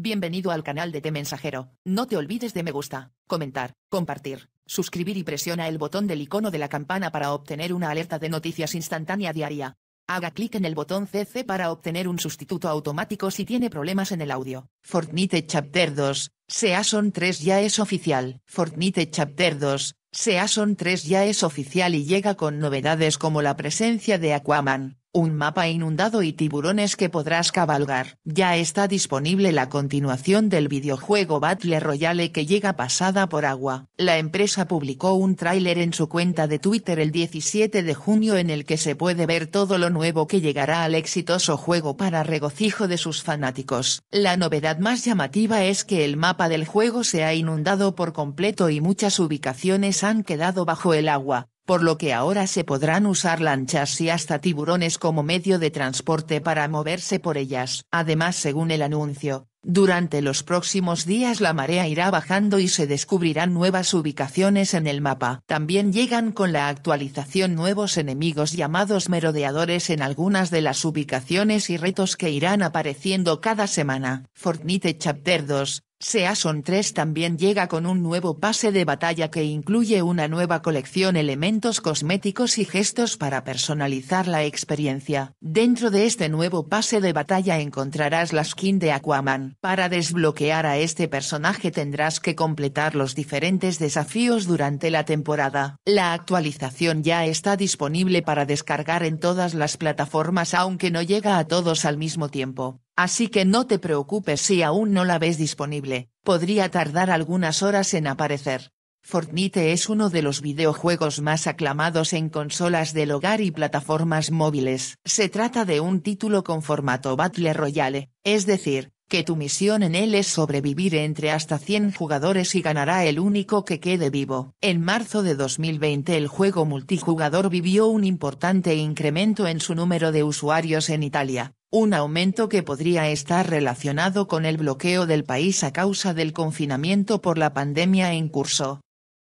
Bienvenido al canal de Te Mensajero. No te olvides de me gusta, comentar, compartir, suscribir y presiona el botón del icono de la campana para obtener una alerta de noticias instantánea diaria. Haga clic en el botón CC para obtener un sustituto automático si tiene problemas en el audio. Fortnite Chapter 2, Season 3 ya es oficial. Fortnite Chapter 2, Season 3 ya es oficial y llega con novedades como la presencia de Aquaman, un mapa inundado y tiburones que podrás cabalgar. Ya está disponible la continuación del videojuego Battle Royale que llega pasada por agua. La empresa publicó un tráiler en su cuenta de Twitter el 17 de junio en el que se puede ver todo lo nuevo que llegará al exitoso juego para regocijo de sus fanáticos. La novedad más llamativa es que el mapa del juego se ha inundado por completo y muchas ubicaciones han quedado bajo el agua por lo que ahora se podrán usar lanchas y hasta tiburones como medio de transporte para moverse por ellas. Además, según el anuncio, durante los próximos días la marea irá bajando y se descubrirán nuevas ubicaciones en el mapa. También llegan con la actualización nuevos enemigos llamados merodeadores en algunas de las ubicaciones y retos que irán apareciendo cada semana. Fortnite Chapter 2, Season 3 también llega con un nuevo pase de batalla que incluye una nueva colección elementos cosméticos y gestos para personalizar la experiencia. Dentro de este nuevo pase de batalla encontrarás la skin de Aquaman. Para desbloquear a este personaje tendrás que completar los diferentes desafíos durante la temporada. La actualización ya está disponible para descargar en todas las plataformas aunque no llega a todos al mismo tiempo. Así que no te preocupes si aún no la ves disponible, podría tardar algunas horas en aparecer. Fortnite es uno de los videojuegos más aclamados en consolas del hogar y plataformas móviles. Se trata de un título con formato Battle Royale, es decir, que tu misión en él es sobrevivir entre hasta 100 jugadores y ganará el único que quede vivo. En marzo de 2020 el juego multijugador vivió un importante incremento en su número de usuarios en Italia, un aumento que podría estar relacionado con el bloqueo del país a causa del confinamiento por la pandemia en curso.